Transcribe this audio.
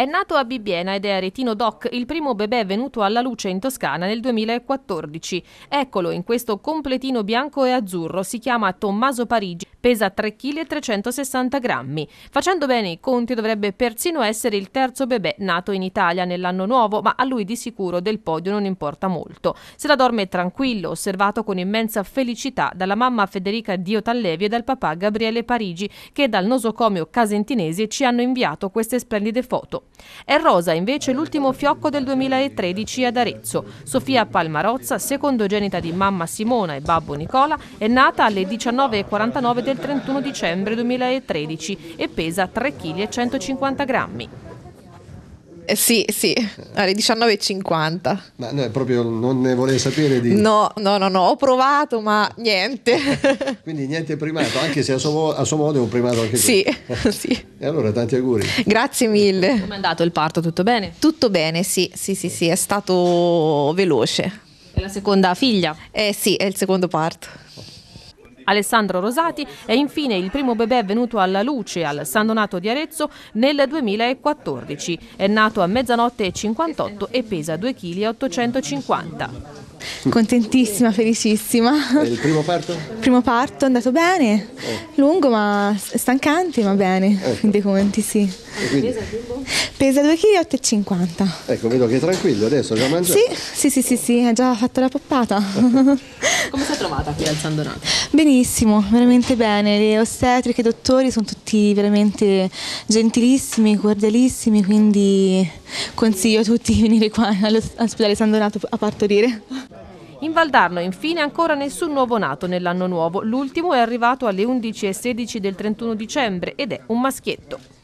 È nato a Bibbiena ed è Aretino Doc il primo bebè venuto alla luce in Toscana nel 2014. Eccolo in questo completino bianco e azzurro, si chiama Tommaso Parigi pesa 3,360 kg. Facendo bene i conti dovrebbe persino essere il terzo bebè nato in Italia nell'anno nuovo, ma a lui di sicuro del podio non importa molto. Se la dorme tranquillo, osservato con immensa felicità dalla mamma Federica Diotallevi e dal papà Gabriele Parigi, che dal nosocomio casentinese ci hanno inviato queste splendide foto. È rosa invece l'ultimo fiocco del 2013 ad Arezzo. Sofia Palmarozza, secondogenita di mamma Simona e babbo Nicola, è nata alle 19.49 del 31 dicembre 2013 e pesa 3,150 kg. Eh sì, sì, alle 19.50. Ma no, proprio non ne volevi sapere di... No, no, no, no, ho provato ma niente. Quindi niente primato, anche se a suo, a suo modo è un primato anche tu. Sì, sì. E allora tanti auguri. Grazie mille. Come è andato il parto? Tutto bene? Tutto bene, sì, sì, sì, sì, è stato veloce. È la seconda figlia? Eh sì, è il secondo parto. Alessandro Rosati è infine il primo bebè venuto alla luce al San Donato di Arezzo nel 2014. È nato a mezzanotte e 58 e pesa 2,850 kg. Contentissima, felicissima. E il primo parto? Il primo parto è andato bene, oh. lungo ma stancante ma bene, ecco. in dei conti sì. Pesa 2,8 kg. Ecco, vedo che è tranquillo adesso, già mangiato. Sì, sì, sì, sì, sì, ha già fatto la poppata. Come sei trovata qui al San Donato? Benissimo, veramente bene. Le ostetriche, i dottori sono tutti veramente gentilissimi, cordialissimi, quindi consiglio a tutti di venire qua all'ospedale San Donato a partorire. In Valdarno infine ancora nessun nuovo nato nell'anno nuovo, l'ultimo è arrivato alle 11.16 del 31 dicembre ed è un maschietto.